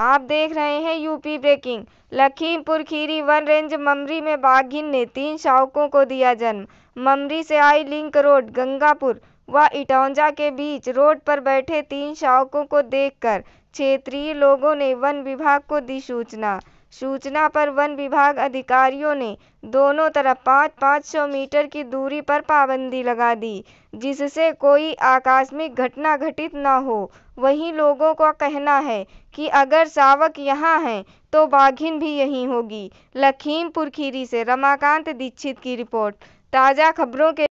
आप देख रहे हैं यूपी ब्रेकिंग लखीमपुर खीरी वन रेंज ममरी में बाघिन ने तीन शावकों को दिया जन्म ममरी से आई लिंक रोड गंगापुर व इटौंजा के बीच रोड पर बैठे तीन शावकों को देखकर क्षेत्रीय लोगों ने वन विभाग को दी सूचना सूचना पर वन विभाग अधिकारियों ने दोनों तरफ पाँच पाँच सौ मीटर की दूरी पर पाबंदी लगा दी जिससे कोई आकस्मिक घटना घटित न हो वहीं लोगों का कहना है कि अगर सावक यहाँ है तो बाघिन भी यहीं होगी लखीमपुर खीरी से रमाकांत दीक्षित की रिपोर्ट ताज़ा खबरों के